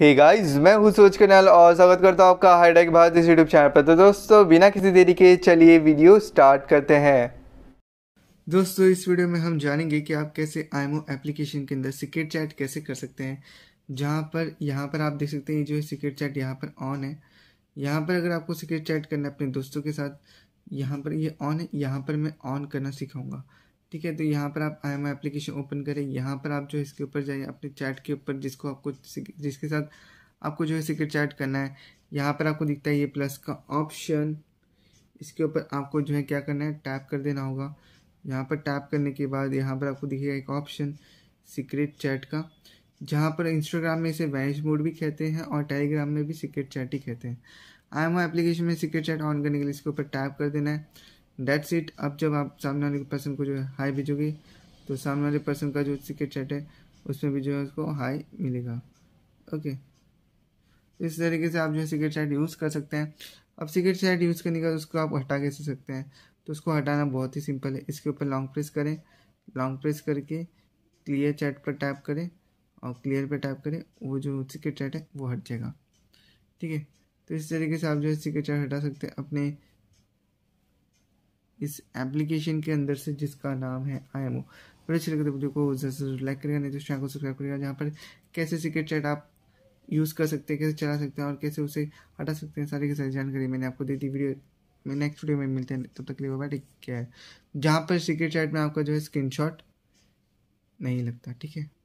hey guys, मैं हूँ सूरज कन्याल और स्वागत करता हूँ आपका हाईटेक भारत इस यूट्यूब चैनल पर तो दोस्तों बिना किसी देरी के चलिए वीडियो स्टार्ट करते हैं दोस्तों इस वीडियो में हम जानेंगे कि आप कैसे आईमो एप्लीकेशन के अंदर सिक्रेट चैट कैसे कर सकते हैं जहाँ पर यहाँ पर आप देख सकते हैं जो है सिक्रेट चैट यहाँ पर ऑन है यहाँ पर अगर आपको सिक्रेट चैट करना है अपने दोस्तों के साथ यहाँ पर ये यह ऑन है यहाँ पर मैं ऑन करना सिखाऊंगा ठीक है तो यहाँ पर आप आई एम एप्लीकेशन ओपन करें यहाँ पर आप जो है इसके ऊपर जाइए अपने चैट के ऊपर जिसको आपको जिसके साथ आपको जो है सीक्रेट चैट करना है यहाँ पर आपको दिखता है ये प्लस का ऑप्शन इसके ऊपर आपको जो है क्या करना है टैप कर देना होगा यहाँ पर टैप करने के बाद यहाँ पर आपको दिखेगा एक ऑप्शन सीक्रेट चैट का जहाँ पर इंस्टाग्राम में इसे वैश मोड भी कहते हैं और टेलीग्राम में भी सीक्रेट चैट ही कहते हैं आई एम एप्लीकेशन में सीक्रेट चैट ऑन करने के लिए इसके ऊपर टैप कर देना है डेट्स इट अब जब आप सामने वाले पर्सन को जो है हाई भेजोगे तो सामने वाले पर्सन का जो सीक्रेट चैट है उसमें भी जो है उसको हाई मिलेगा ओके इस तरीके से आप जो है सीक्रेट चैट यूज़ कर सकते हैं अब सीक्रेट चैट यूज़ करने का उसको आप हटा कैसे सकते हैं तो उसको हटाना बहुत ही सिंपल है इसके ऊपर लॉन्ग प्रेस करें लॉन्ग प्रेस करके क्लियर चैट पर टैप करें और क्लियर पर टैप करें वो जो सीक्रेट चैट है वो हट जाएगा ठीक है तो इस तरीके से आप जो है सीक्रेट चैट हटा सकते हैं अपने इस एप्लीकेशन के अंदर से जिसका नाम है आई एम ओ बड़े अच्छे लगे तो वीडियो को जरूर लाइक करेगा नहीं तो चैनल को सब्सक्राइब करेगा जहाँ पर कैसे सीक्रेट चैट आप यूज़ कर सकते हैं कैसे चला सकते हैं और कैसे उसे हटा सकते हैं सारी की सारी जानकारी मैंने आपको दे दी वीडियो में नेक्स्ट वीडियो में मिलते हैं तब तक लिए बाबा ठीक है जहाँ पर सीक्रेट चैट में आपका जो है शॉट नहीं लगता ठीक है